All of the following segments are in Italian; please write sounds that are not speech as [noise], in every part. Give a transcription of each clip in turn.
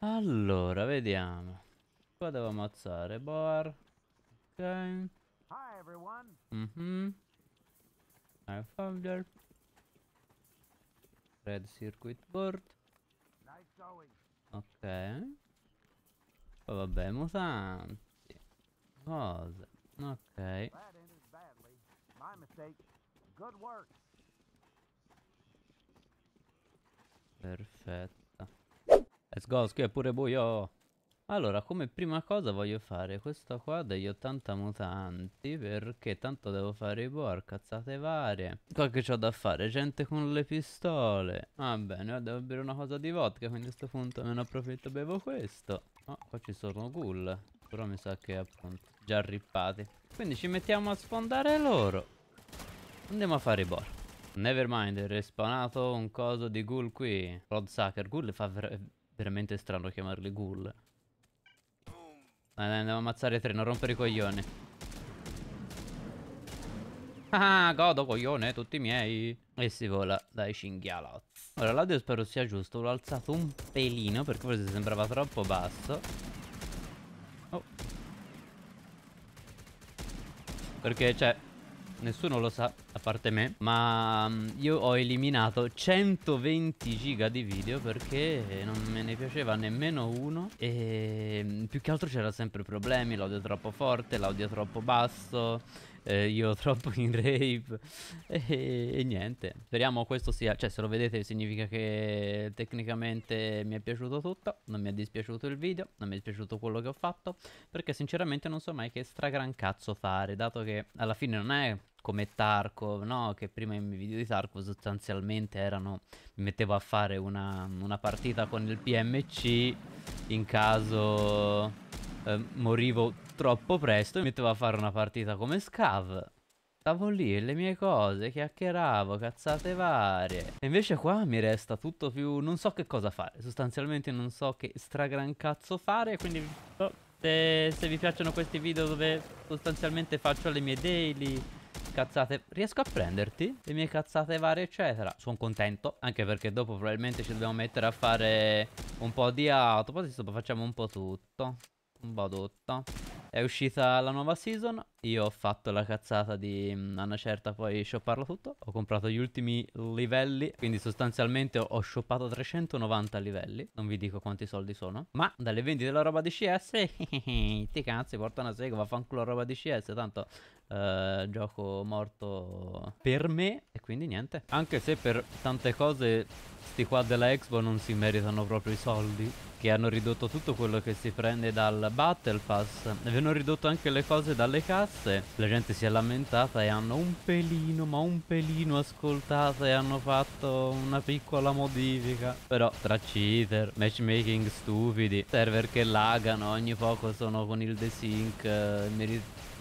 Allora, vediamo. Qua devo ammazzare Boar. Ok. Hi everyone. Mhm. Mm I found her. Red circuit board. Ok. Poi oh, vabbè, mutanti. Cosa? Ok. Perfetto. Let's go, è pure buio. Allora, come prima cosa voglio fare questo qua degli 80 mutanti perché tanto devo fare i boar, cazzate varie. Qua che c'ho da fare? Gente con le pistole. Va ah, bene, eh, devo bere una cosa di vodka, quindi a questo punto me ne approfitto bevo questo. Oh, qua ci sono ghoul. Però mi sa che appunto già rippati. Quindi ci mettiamo a sfondare loro. Andiamo a fare i boar. Nevermind, è respawnato un coso di ghoul qui. Rodsucker, ghoul fa ver Veramente strano chiamarli ghoul. Dai, dai, andiamo a ammazzare tre, non rompere i coglioni. Ah, godo coglione, tutti miei. E si vola dai cinghialotti. Ora l'audio spero sia giusto, l'ho alzato un pelino perché forse sembrava troppo basso. Oh. Perché, cioè, Nessuno lo sa, a parte me Ma mm, io ho eliminato 120 giga di video Perché non me ne piaceva nemmeno uno E mm, più che altro c'era sempre problemi L'audio troppo forte, l'audio troppo basso eh, io troppo in rave e, e, niente Speriamo questo sia, cioè se lo vedete significa che tecnicamente mi è piaciuto tutto Non mi è dispiaciuto il video, non mi è dispiaciuto quello che ho fatto Perché sinceramente non so mai che stragran cazzo fare Dato che alla fine non è come Tarkov, no? Che prima i miei video di Tarkov sostanzialmente erano... Mi mettevo a fare una, una partita con il PMC in caso eh, morivo troppo presto mi mettevo a fare una partita come scav. Stavo lì, le mie cose, chiacchieravo, cazzate varie. E invece qua mi resta tutto più... non so che cosa fare. Sostanzialmente non so che stragran cazzo fare, quindi... Oh, se, se vi piacciono questi video dove sostanzialmente faccio le mie daily cazzate Riesco a prenderti le mie cazzate varie eccetera Sono contento anche perché dopo probabilmente ci dobbiamo mettere a fare un po' di auto Poi dopo facciamo un po' tutto Badotta. È uscita la nuova season, io ho fatto la cazzata di una mm, Certa, poi shopparlo tutto. Ho comprato gli ultimi livelli, quindi sostanzialmente ho shoppato 390 livelli. Non vi dico quanti soldi sono. Ma dalle vendite della roba di CS, [laughs] ti cazzi, porta una sega, vaffanculo la roba di CS, tanto eh, gioco morto per me e quindi niente. Anche se per tante cose sti qua della Expo non si meritano proprio i soldi che hanno ridotto tutto quello che si prende dal Battle Pass e hanno ridotto anche le cose dalle casse la gente si è lamentata e hanno un pelino ma un pelino ascoltato e hanno fatto una piccola modifica però tra cheater, matchmaking stupidi server che lagano ogni poco sono con il desync eh,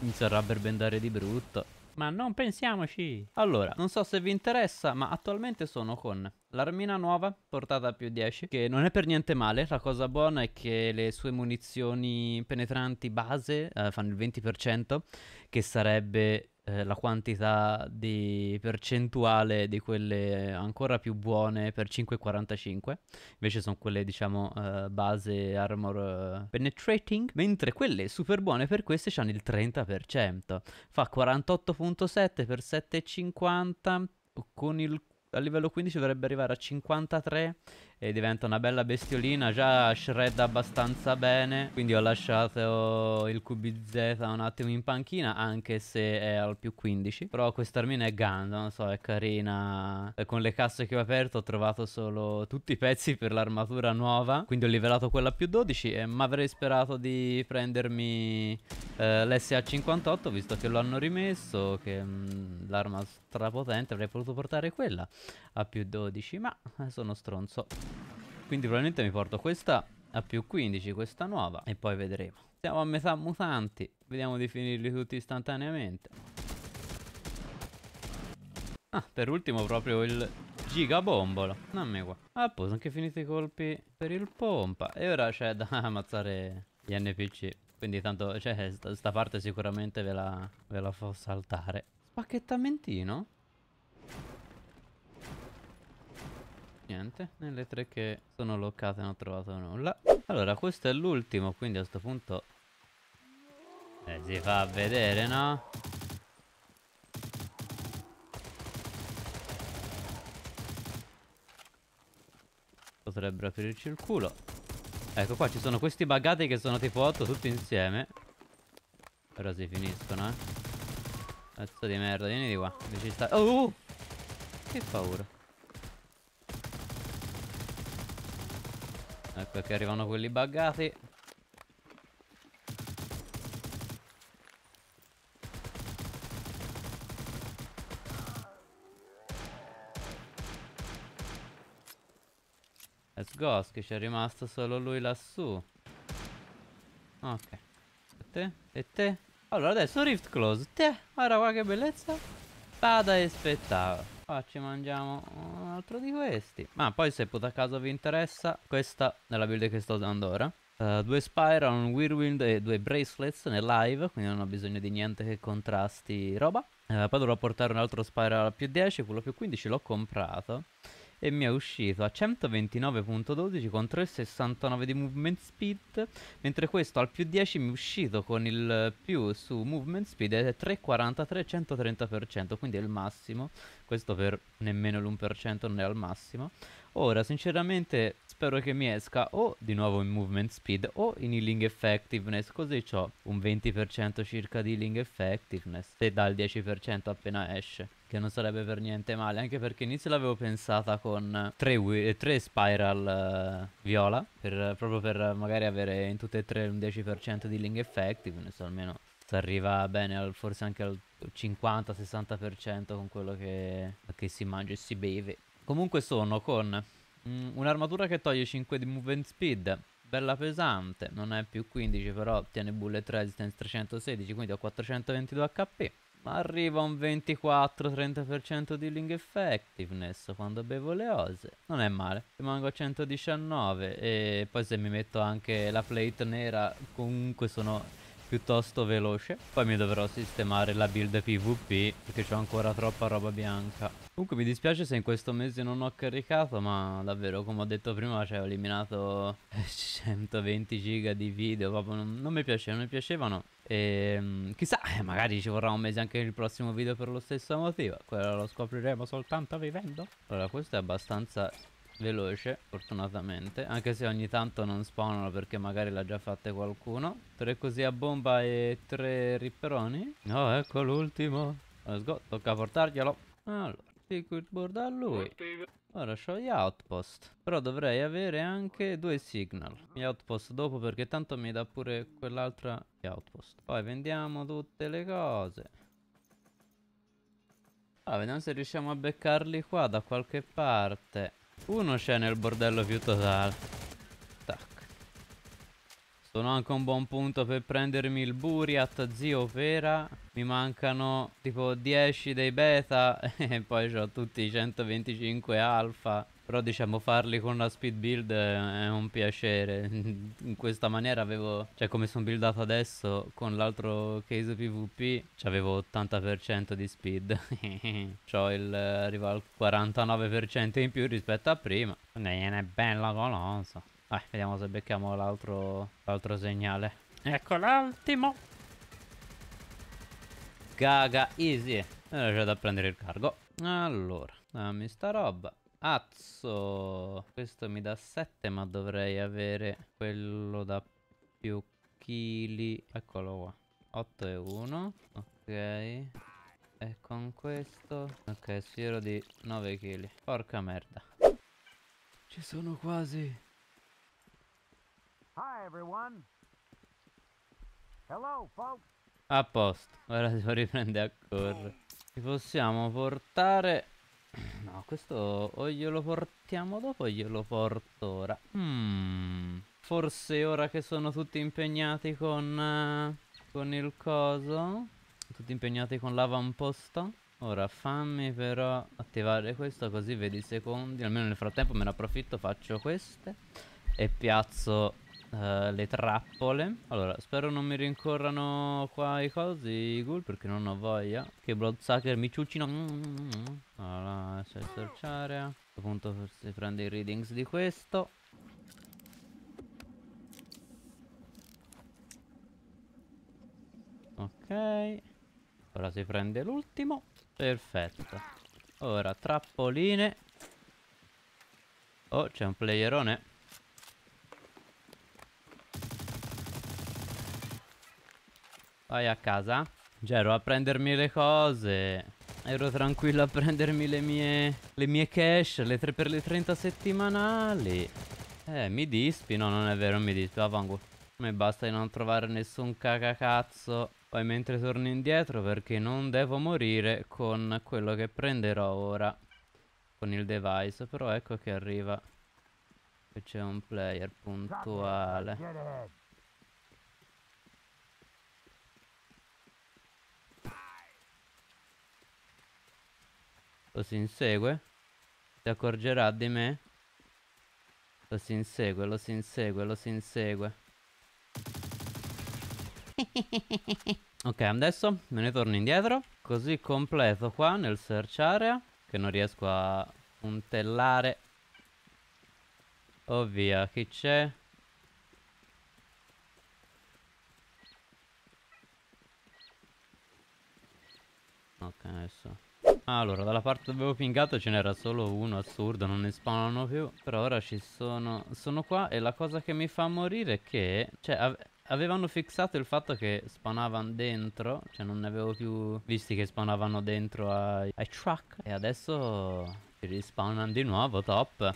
Inizio a rubberbendare di brutto. Ma non pensiamoci! Allora, non so se vi interessa, ma attualmente sono con l'armina nuova, portata a più 10, che non è per niente male. La cosa buona è che le sue munizioni penetranti base eh, fanno il 20%, che sarebbe eh, la quantità di percentuale di quelle ancora più buone per 5,45, invece sono quelle diciamo eh, base armor eh, penetrating, mentre quelle super buone per queste hanno il 30%, fa 48.7 per 7,50 con il a livello 15 dovrebbe arrivare a 53 e diventa una bella bestiolina. Già shredda abbastanza bene, quindi ho lasciato il QBZ un attimo in panchina, anche se è al più 15. Però questa armina è ganda, non so, è carina. Con le casse che ho aperto ho trovato solo tutti i pezzi per l'armatura nuova, quindi ho livellato quella più 12 e mi avrei sperato di prendermi eh, l'SA58, visto che lo hanno rimesso, che mm, l'arma strapotente avrei potuto portare quella a più 12, ma eh, sono stronzo. Quindi probabilmente mi porto questa a più 15, questa nuova, e poi vedremo. Siamo a metà mutanti, vediamo di finirli tutti istantaneamente. Ah, per ultimo proprio il gigabombolo. Dammi qua. Ah, poi sono anche finiti i colpi per il pompa. E ora c'è da [laughs] ammazzare gli NPC. Quindi tanto, cioè, sta, sta parte sicuramente ve la, ve la fa saltare. Spacchettamentino? Niente, nelle tre che sono locate non ho trovato nulla. Allora, questo è l'ultimo, quindi a questo punto... Eh, si fa vedere, no? Potrebbero aprirci il culo. Ecco qua, ci sono questi buggati che sono tipo 8 tutti insieme. Però si finiscono, eh. Pezzo di merda, vieni di qua. Ci sta... Oh! Che paura. Perché arrivano quelli buggati Let's go, che c'è rimasto solo lui lassù Ok E te? E te? Allora adesso Rift Close Te, guarda qua che bellezza Spada e spettacolo Qua ci mangiamo altro di questi. Ma poi se a caso vi interessa, questa è la build che sto usando ora. Uh, due Spiral, un Whirlwind e due Bracelets nel live, quindi non ho bisogno di niente che contrasti roba. Uh, poi dovrò portare un altro Spiral più 10, quello più 15 l'ho comprato e mi è uscito a 129.12 contro il 69 di movement speed, mentre questo al più 10 mi è uscito con il più su movement speed ed è 343 130%, quindi è il massimo, questo per nemmeno l'1% non è al massimo. Ora, sinceramente, spero che mi esca o di nuovo in movement speed o in healing effectiveness, così ho un 20% circa di healing effectiveness, E dal 10% appena esce. Che non sarebbe per niente male, anche perché inizio l'avevo pensata con 3, 3 eh, spiral uh, viola, per, proprio per magari avere in tutte e tre un 10% di healing effectiveness, almeno si arriva bene al, forse anche al 50-60% con quello che, che si mangia e si beve. Comunque sono con mm, un'armatura che toglie 5 di movement speed, bella pesante, non è più 15 però tiene bullet resistance 316, quindi ho 422 HP. Ma arriva un 24-30% di dealing effectiveness quando bevo le ose. Non è male. Rimango a 119 e poi se mi metto anche la plate nera comunque sono piuttosto veloce Poi mi dovrò sistemare la build pvp perché ho ancora troppa roba bianca Comunque mi dispiace se in questo mese non ho caricato ma davvero come ho detto prima cioè, ho eliminato 120 [laughs] giga di video Proprio non, non mi piacevano, mi piacevano e ehm, chissà, eh, magari ci vorrà un mese anche il prossimo video per lo stesso motivo Quello lo scopriremo soltanto vivendo Allora questo è abbastanza veloce, fortunatamente. Anche se ogni tanto non spawnano perché magari l'ha già fatta qualcuno. Tre così a bomba e tre ripperoni. No, oh, ecco l'ultimo. Let's go, tocca portarglielo. Allora, secret board a lui. Ora ho gli outpost. Però dovrei avere anche due signal. Gli outpost dopo perché tanto mi dà pure quell'altra gli outpost. Poi vendiamo tutte le cose. Allora, vediamo se riusciamo a beccarli qua da qualche parte. Uno c'è nel bordello più totale. Tac. Sono anche un buon punto per prendermi il Buriat, zio Fera. Mi mancano tipo 10 dei beta [laughs] e poi ho tutti i 125 alfa. Però diciamo farli con la speed build è un piacere. [laughs] In questa maniera avevo, cioè come sono buildato adesso, con l'altro case PvP avevo 80% di speed. [laughs] C'ho il arriva al 49% in più rispetto a prima. ne è bella colosa. Vai, vediamo se becchiamo l'altro l'altro segnale. Ecco l'ultimo. Gaga easy. ora c'è da prendere il cargo. Allora, dammi sta roba. Azzo! Questo mi dà 7 ma dovrei avere quello da più chili. Eccolo qua. 8 e 1. Ok. E con questo... Ok, sfiero di 9 chili. Porca merda. Ci sono quasi. Hi everyone. Hello folks. A posto. Ora si può riprendere a correre. Ci possiamo portare questo o glielo portiamo dopo o glielo porto ora. Mm, forse ora che sono tutti impegnati con, uh, con il coso. Tutti impegnati con l'avamposto. Ora fammi però attivare questo così vedi i secondi. Almeno nel frattempo me ne approfitto, faccio queste. E piazzo eh, le trappole. Allora, spero non mi rincorrano qua i cosi, i ghoul, perché non ho voglia. Che bloodsucker mi ciuccino. Allora, c'è il search area. A questo punto si prende i readings di questo. Ok. Ora si prende l'ultimo. Perfetto. Ora, trappoline. Oh, c'è un playerone. Vai a casa. Gero a prendermi le cose. Ero tranquillo a prendermi le mie, le mie cash, le 3 per le 30 settimanali. Eh, mi dispi, no, non è vero, mi dispi, vaffanculo. Mi basta di non trovare nessun cacacazzo. Poi mentre torno indietro perché non devo morire con quello che prenderò ora. Con il device, però ecco che arriva. Che c'è un player puntuale. Lo si insegue. si accorgerà di me. Lo si insegue, lo si insegue, lo si insegue. [laughs] ok, adesso me ne torno indietro. Così completo qua nel search area. Che non riesco a puntellare. Oh via, chi c'è? Ok, adesso allora, dalla parte dove avevo pingato ce n'era solo uno, assurdo, non ne spawnano più. Però ora ci sono... Sono qua e la cosa che mi fa morire è che... Cioè, ave avevano fissato il fatto che spawnavano dentro. Cioè, non ne avevo più visti che spawnavano dentro ai, ai truck. E adesso... Rispawnano di nuovo, top.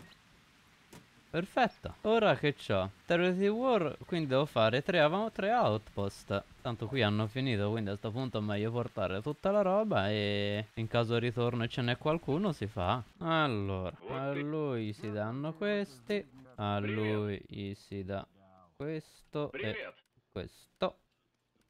Perfetto. Ora che c'ho? Territory War, quindi devo fare tre, tre outpost. Tanto qui hanno finito, quindi a questo punto è meglio portare tutta la roba e in caso ritorno e ce n'è qualcuno si fa. Allora, a lui si danno questi, a lui gli si dà questo e questo.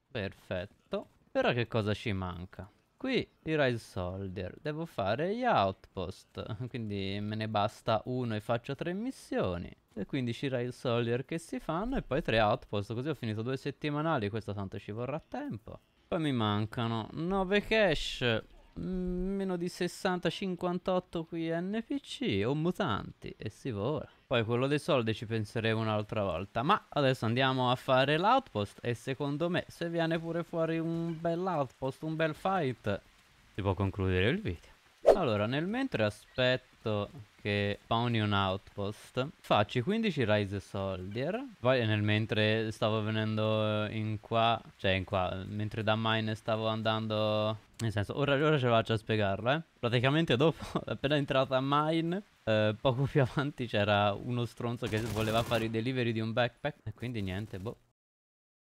Perfetto. Però che cosa ci manca? Qui i Rise Soldier devo fare gli outpost, quindi me ne basta uno e faccio tre missioni. E 15 Rise Soldier che si fanno e poi tre outpost, così ho finito due settimanali, questo tanto ci vorrà tempo. Poi mi mancano 9 cash, mm, meno di 60-58 qui NPC o mutanti e si vola. Poi quello dei soldi ci penseremo un'altra volta. Ma adesso andiamo a fare l'outpost e secondo me se viene pure fuori un bel outpost, un bel fight, si può concludere il video. Allora, nel mentre aspetto che spawni un outpost, faccio 15 Rise Soldier. Poi nel mentre stavo venendo in qua, cioè in qua, mentre da mine stavo andando... Nel senso, ora, ora ce la faccio a spiegarlo, eh. Praticamente dopo, [laughs] appena entrata a mine, eh, poco più avanti c'era uno stronzo che voleva fare i delivery di un backpack. E quindi niente, boh.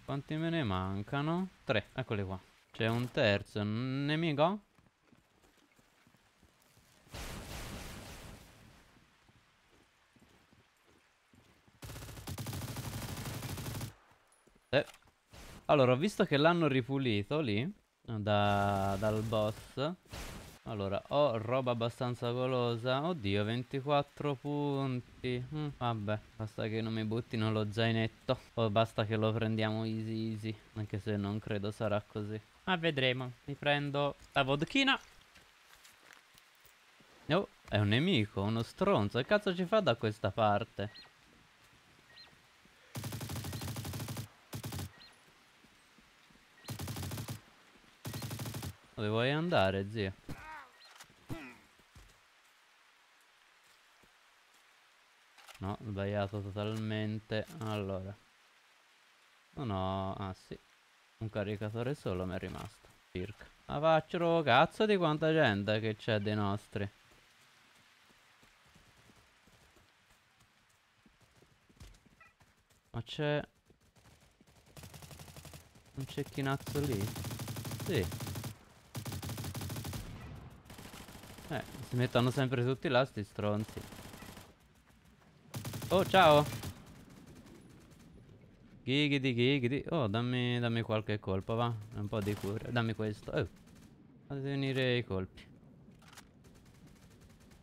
Quanti me ne mancano? Tre, eccoli qua. C'è un terzo nemico Allora, ho visto che l'hanno ripulito lì, da, dal boss. Allora, ho roba abbastanza golosa. Oddio, 24 punti. Mm, vabbè, basta che non mi buttino lo zainetto. O oh, basta che lo prendiamo easy easy. Anche se non credo sarà così. Ma vedremo. Mi prendo la vodchina. Oh, è un nemico, uno stronzo. Che cazzo ci fa da questa parte? Dove vuoi andare, zio? No, sbagliato totalmente. Allora. No, oh no, ah sì. Un caricatore solo mi è rimasto. Circa. Ma faccio cazzo di quanta gente che c'è dei nostri. Ma c'è... Un cecchinazzo lì? Sì. Eh, si mettono sempre tutti là sti stronzi. Oh, ciao! Ghigidi, ghigidi. Oh, dammi, dammi qualche colpo, va. Un po' di cura. Dammi questo. Oh. Fate venire i colpi.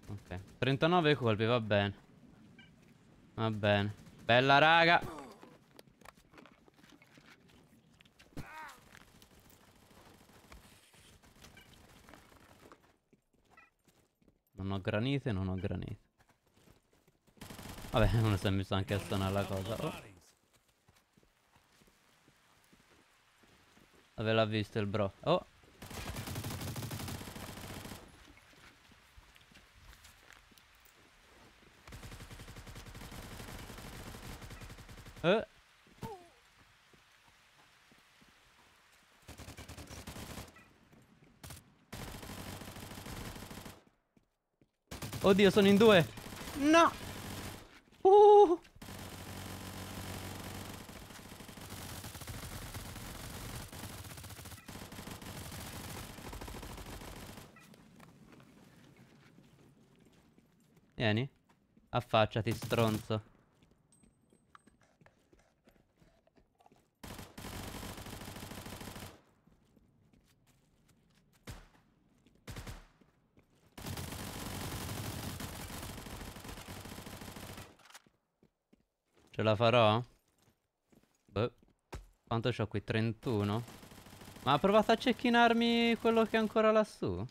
Ok. 39 colpi, va bene. Va bene. Bella raga. ho granite, non ho granite. Vabbè, [laughs] non si è messo anche a suonare la cosa. Oh. Ave l'ha visto il bro. Oh. Eh. Oddio, sono in due. No. Uh. Vieni. Affacciati, stronzo. farò? Beh, quanto c'ho qui? 31? Ma ha provato a cecchinarmi quello che è ancora lassù?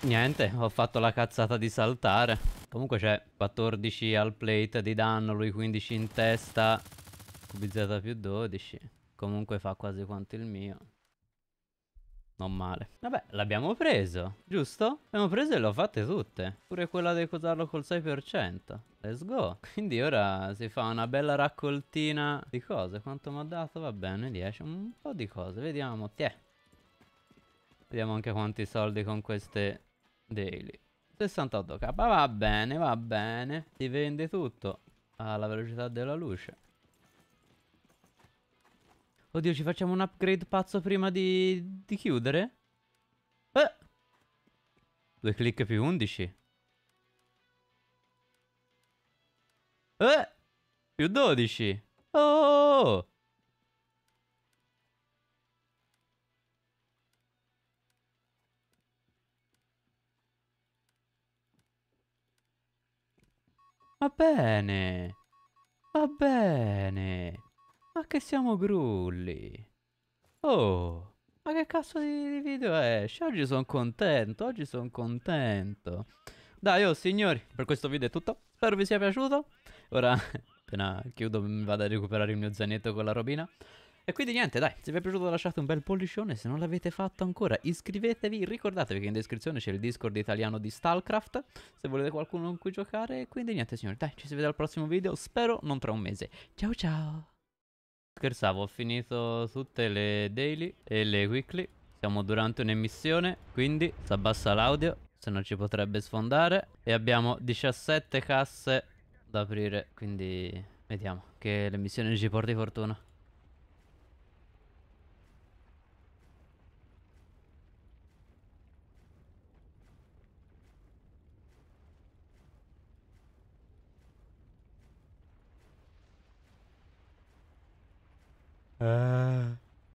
Niente, ho fatto la cazzata di saltare. Comunque c'è 14 al plate di danno, lui 15 in testa, cubizzata più 12. Comunque fa quasi quanto il mio. Non male. Vabbè, l'abbiamo preso, giusto? Abbiamo preso e l'ho fatte tutte. Pure quella di cotarlo col 6%. Let's go. [laughs] Quindi ora si fa una bella raccoltina di cose. Quanto mi ha dato? Va bene, 10. Un po' di cose. Vediamo. Tiè. Vediamo anche quanti soldi con queste daily. 68k. Va bene, va bene. Si vende tutto alla velocità della luce. Oddio, ci facciamo un upgrade pazzo prima di, di chiudere? Eh! Due click più 11. Eh! Più 12. Oh! Va bene. Va bene. Ma che siamo grulli. Oh, ma che cazzo di, video esce? Oggi sono contento, oggi sono contento. Dai, oh signori, per questo video è tutto. Spero vi sia piaciuto. Ora, [laughs] appena chiudo, mi vado a recuperare il mio zainetto con la robina. E quindi niente, dai, se vi è piaciuto lasciate un bel pollicione, se non l'avete fatto ancora iscrivetevi, ricordatevi che in descrizione c'è il Discord italiano di Stalcraft, se volete qualcuno con cui giocare, quindi niente signori, dai, ci si vede al prossimo video, spero non tra un mese. Ciao ciao! Scherzavo, ho finito tutte le daily e le weekly. Siamo durante un'emissione, quindi si abbassa l'audio, se no ci potrebbe sfondare. E abbiamo 17 casse da aprire, quindi vediamo che l'emissione ci porti fortuna. 哎。